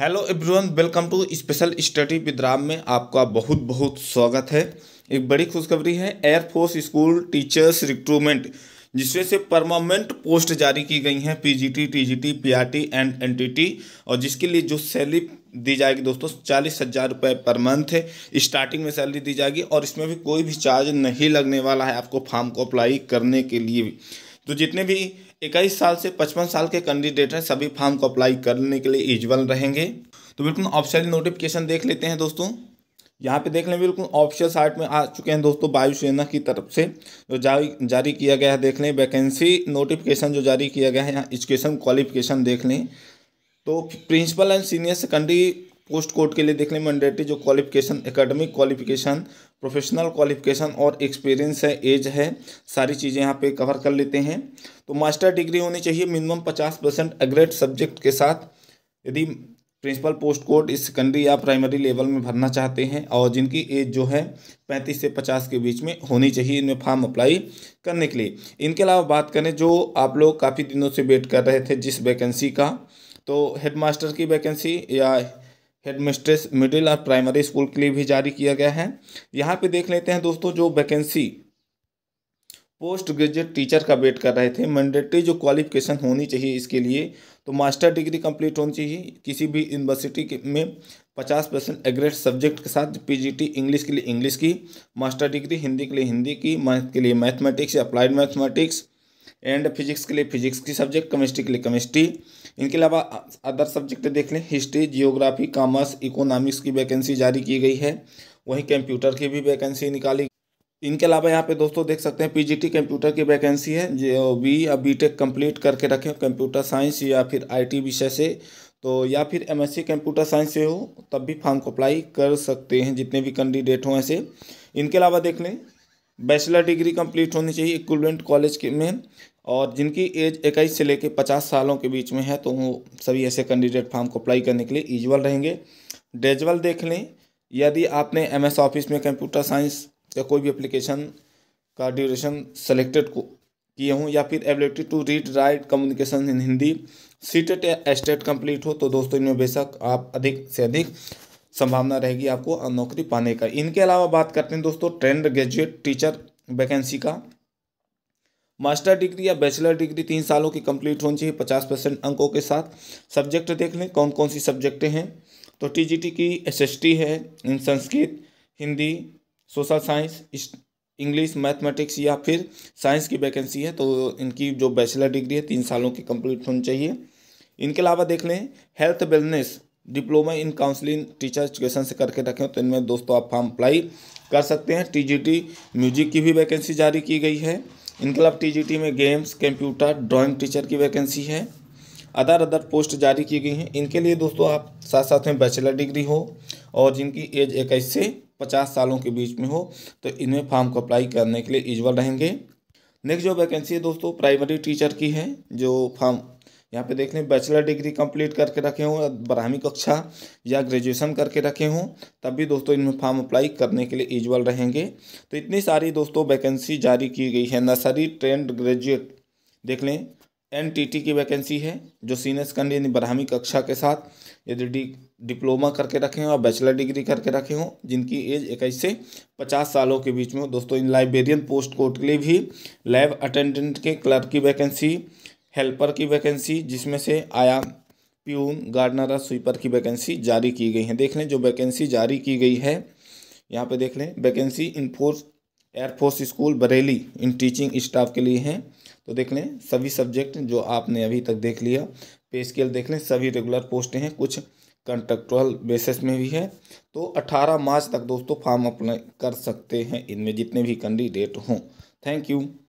hello everyone welcome to special study with Ram में आपका बहुत बहुत स्वागत है एक बड़ी खुशखबरी है एयरफोर्स स्कूल टीचर्स रिक्रूटमेंट जिसमें से परमानेंट पोस्ट जारी की गई हैं PGT TGT PRT and NTT और जिसके लिए जो सैलरी दी जाएगी दोस्तों चालीस हज़ार रुपये पर मंथ है स्टार्टिंग में सैलरी दी जाएगी और इसमें भी कोई भी चार्ज नहीं लगने वाला है आपको फॉर्म को अप्लाई करने के लिए भी तो जितने भी इक्कीस साल से पचपन साल के कैंडिडेट हैं सभी फॉर्म को अप्लाई करने के लिए इजबल रहेंगे तो बिल्कुल ऑफिशियल नोटिफिकेशन देख लेते हैं दोस्तों यहाँ पे देख लें बिल्कुल ऑफिशियल साइट में आ चुके हैं दोस्तों वायुसेना की तरफ से जो जारी जारी किया गया है देख लें वैकेंसी नोटिफिकेशन जो जारी किया गया है यहाँ एजुकेशन क्वालिफिकेशन देख लें तो principal and senior secondary post code के लिए देख लें मैंडेटरी जो qualification academic qualification professional qualification और एक्सपीरियंस है एज है सारी चीज़ें यहाँ पे कवर कर लेते हैं तो मास्टर डिग्री होनी चाहिए मिनिमम पचास परसेंट अग्रेड सब्जेक्ट के साथ यदि प्रिंसिपल पोस्ट कोड इस सेकेंडरी या प्राइमरी लेवल में भरना चाहते हैं और जिनकी एज जो है पैंतीस से पचास के बीच में होनी चाहिए इनमें फॉर्म अप्लाई करने के लिए इनके अलावा बात करें जो आप लोग काफ़ी दिनों से वेट कर रहे थे जिस वैकेंसी का तो हेडमास्टर की वैकेंसी या हेड मिस्ट्रेस मिडिल और प्राइमरी स्कूल के लिए भी जारी किया गया है यहाँ पे देख लेते हैं दोस्तों जो वैकेंसी पोस्ट ग्रेजुएट टीचर का वेट कर रहे थे मैंडेटरी जो क्वालिफिकेशन होनी चाहिए इसके लिए तो मास्टर डिग्री कंप्लीट होनी चाहिए किसी भी यूनिवर्सिटी में पचास परसेंट एग्रेड सब्जेक्ट के साथ पीजीटी इंग्लिश के लिए इंग्लिश की मास्टर डिग्री हिंदी के लिए हिंदी की मैथ के लिए मैथमेटिक्स या अप्लाइड मैथमेटिक्स एंड फिजिक्स के लिए फिजिक्स की सब्जेक्ट केमिस्ट्री के लिए केमिस्ट्री इनके अलावा अदर सब्जेक्ट देख लें हिस्ट्री जियोग्राफी कॉमर्स इकोनॉमिक्स की वैकेंसी जारी की गई है वहीं कंप्यूटर की भी वैकेंसी निकाली इनके अलावा यहाँ पे दोस्तों देख सकते हैं पीजीटी कंप्यूटर की वैकेंसी है जो बी या बी कंप्लीट करके रखें कंप्यूटर साइंस या फिर आईटी विषय से तो या फिर एमएससी कंप्यूटर साइंस से हो तब भी फॉर्म को अप्लाई कर सकते हैं जितने भी कैंडिडेट हों ऐसे इनके अलावा देख लें बैचलर डिग्री कंप्लीट होनी चाहिए इक्वलेंट कॉलेज के में और जिनकी एज इक्कीस से लेकर पचास सालों के बीच में है तो वो सभी ऐसे कैंडिडेट फॉर्म को अप्लाई करने के लिए ईजल रहेंगे डेजवल देख लें यदि आपने एम ऑफिस में कंप्यूटर साइंस या कोई भी अप्लीकेशन का ड्यूरेशन सेलेक्टेड को किए हों या फिर ability to read write communication in Hindi CTET या एस्टेट कंप्लीट हो तो दोस्तों इनमें बेशक आप अधिक से अधिक संभावना रहेगी आपको नौकरी पाने का इनके अलावा बात करते हैं दोस्तों ट्रेंड ग्रेजुएट टीचर वैकेंसी का मास्टर डिग्री या बैचलर डिग्री तीन सालों की कंप्लीट होनी चाहिए पचास परसेंट अंकों के साथ सब्जेक्ट देख लें कौन कौन सी सब्जेक्टें हैं तो टीजीटी की एसएसटी है in Sanskrit Hindi social science English mathematics या फिर साइंस की वैकेंसी है तो इनकी जो बैचलर डिग्री है तीन सालों की कंप्लीट होनी चाहिए इनके अलावा देख लें health wellness diploma in counselling teacher education से करके रखें तो इनमें दोस्तों आप फॉर्म अप्लाई कर सकते हैं टीजीटी म्यूजिक की भी वैकेंसी जारी की गई है इनके अलावा टीजीटी में गेम्स कंप्यूटर ड्राइंग टीचर की वैकेंसी है अदर अदर पोस्ट जारी की गई हैं इनके लिए दोस्तों आप साथ साथ में बैचलर डिग्री हो और जिनकी एज इक्कीस से पचास सालों के बीच में हो तो इनमें फॉर्म को अप्लाई करने के लिए इजवल रहेंगे नेक्स्ट जो वैकेंसी है दोस्तों प्राइमरी टीचर की है जो फॉर्म यहाँ पे देख लें बैचलर डिग्री कंप्लीट करके रखे हों बारहवीं कक्षा या ग्रेजुएशन करके रखे हों तब भी दोस्तों इनमें फॉर्म अप्लाई करने के लिए ईजल रहेंगे तो इतनी सारी दोस्तों वैकेंसी जारी की गई है नर्सरी ट्रेंड ग्रेजुएट देख लें एन टी टी की वैकेंसी है जो सीनियर सेकेंडरी यानी बारहवीं कक्षा के साथ यदि डि डिप्लोमा करके रखे हों और बैचलर डिग्री करके रखे हों जिनकी एज इक्कीस से पचास सालों के बीच में दोस्तों इन लाइब्रेरियन पोस्ट कोड के लिए भी लैब अटेंडेंट के क्लर्क की वैकेंसी हेल्पर की वैकेंसी जिसमें से आया प्यून गार्डनर और स्वीपर की वैकेंसी जारी की गई है देख लें जो वैकेंसी जारी की गई है यहाँ पे देख लें vacancy in force air force school Bareilly in teaching staff के लिए हैं तो देख लें सभी सब्जेक्ट जो आपने अभी तक देख लिया पे स्केल देख लें सभी रेगुलर पोस्ट हैं कुछ कंट्रक्चुअल बेसिस में भी है तो 18 मार्च तक दोस्तों फॉर्म अप्लाई कर सकते हैं इनमें जितने भी कैंडिडेट हों थैंक यू